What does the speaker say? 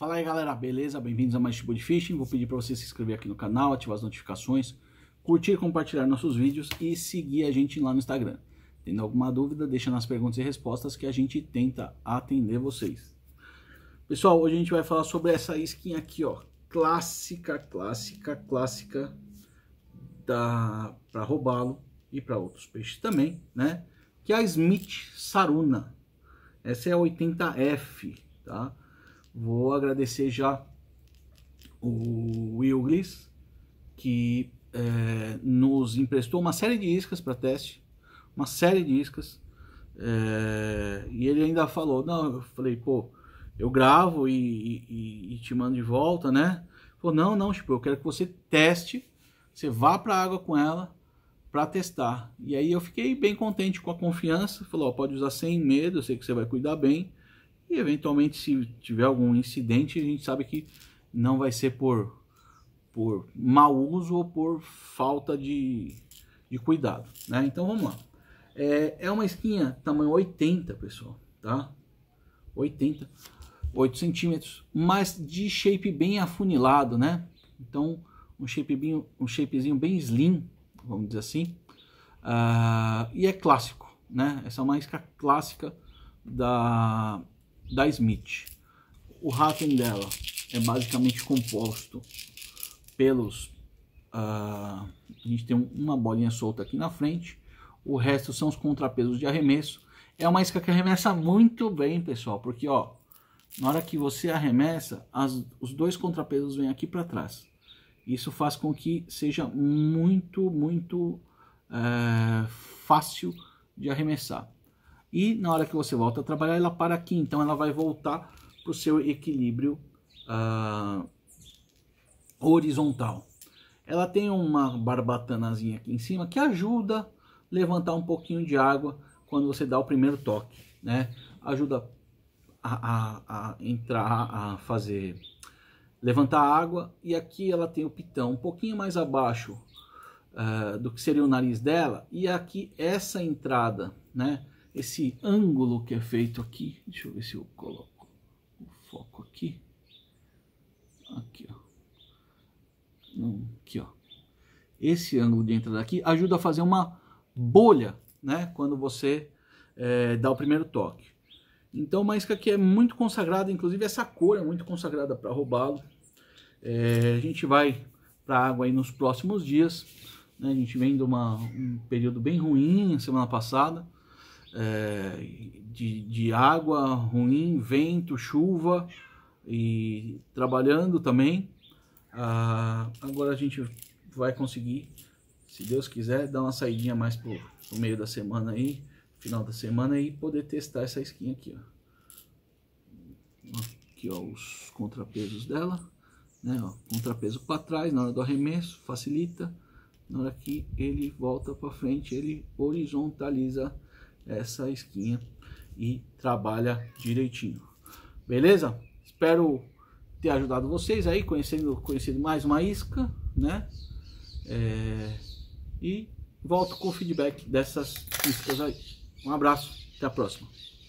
Fala aí galera, beleza? Bem-vindos a mais Tipo de Fishing. Vou pedir para você se inscrever aqui no canal, ativar as notificações, curtir, compartilhar nossos vídeos e seguir a gente lá no Instagram. Tendo alguma dúvida, deixa nas perguntas e respostas que a gente tenta atender vocês. Pessoal, hoje a gente vai falar sobre essa skin aqui, ó, clássica, clássica, clássica da para roubá-lo e para outros peixes também, né? Que é a Smith Saruna. Essa é a 80F, tá? Vou agradecer já o Will Wilglis, que é, nos emprestou uma série de iscas para teste, uma série de iscas. É, e ele ainda falou, não, eu falei, pô, eu gravo e, e, e te mando de volta, né? Falou, não, não, tipo, eu quero que você teste, você vá para a água com ela para testar. E aí eu fiquei bem contente com a confiança, falou, ó, pode usar sem medo, eu sei que você vai cuidar bem. E eventualmente, se tiver algum incidente, a gente sabe que não vai ser por, por mau uso ou por falta de, de cuidado. Né? Então vamos lá. É, é uma esquinha tamanho 80, pessoal. Tá? 80, 8 centímetros, mas de shape bem afunilado, né? Então, um, shape um shapezinho bem slim, vamos dizer assim. Uh, e é clássico, né? Essa é uma isca clássica da, da Smith. O hacking dela é basicamente composto pelos. Uh, a gente tem uma bolinha solta aqui na frente, o resto são os contrapesos de arremesso. É uma isca que arremessa muito bem, pessoal, porque ó, na hora que você arremessa, as, os dois contrapesos vêm aqui para trás. Isso faz com que seja muito, muito é, fácil de arremessar. E na hora que você volta a trabalhar, ela para aqui. Então ela vai voltar para o seu equilíbrio ah, horizontal. Ela tem uma barbatanazinha aqui em cima que ajuda a levantar um pouquinho de água quando você dá o primeiro toque, né? Ajuda a, a, a entrar, a fazer, levantar a água. E aqui ela tem o pitão um pouquinho mais abaixo uh, do que seria o nariz dela. E aqui essa entrada, né? esse ângulo que é feito aqui. Deixa eu ver se eu coloco o foco aqui. Aqui, ó. aqui, ó. Esse ângulo de entrada aqui ajuda a fazer uma bolha, né? Quando você é, dá o primeiro toque. Então, uma isca que é muito consagrada, inclusive essa cor é muito consagrada para roubá-lo. É, a gente vai para a água aí nos próximos dias. Né? A gente vem de uma, um período bem ruim semana passada é, de, de água ruim, vento, chuva e trabalhando também. Ah, agora a gente vai conseguir, se Deus quiser, dar uma saidinha mais pro, pro meio da semana aí, final da semana e poder testar essa skin aqui, ó. Aqui, ó, os contrapesos dela, né, ó, contrapeso para trás na hora do arremesso, facilita. Na hora que ele volta para frente, ele horizontaliza essa esquinha e trabalha direitinho. Beleza? Espero ter ajudado vocês aí, conhecendo, conhecendo mais uma isca, né? É, e volto com o feedback dessas iscas aí. Um abraço, até a próxima.